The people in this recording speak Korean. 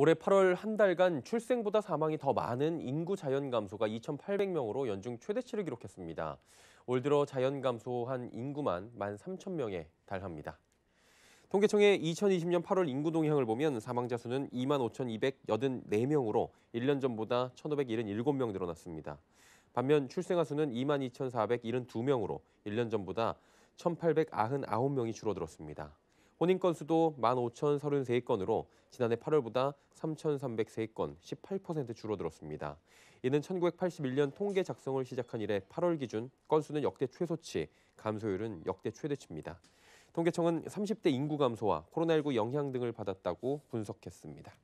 올해 8월 한 달간 출생보다 사망이 더 많은 인구 자연 감소가 2,800명으로 연중 최대치를 기록했습니다. 올 들어 자연 감소한 인구만 13,000명에 달합니다. 통계청의 2020년 8월 인구 동향을 보면 사망자 수는 25,284명으로 1년 전보다 1,577명 늘어났습니다. 반면 출생아 수는 22,472명으로 1년 전보다 1,899명이 줄어들었습니다. 혼인 건수도 15,033건으로 지난해 8월보다 3,303건 18% 줄어들었습니다. 이는 1981년 통계 작성을 시작한 이래 8월 기준 건수는 역대 최소치, 감소율은 역대 최대치입니다. 통계청은 30대 인구 감소와 코로나19 영향 등을 받았다고 분석했습니다.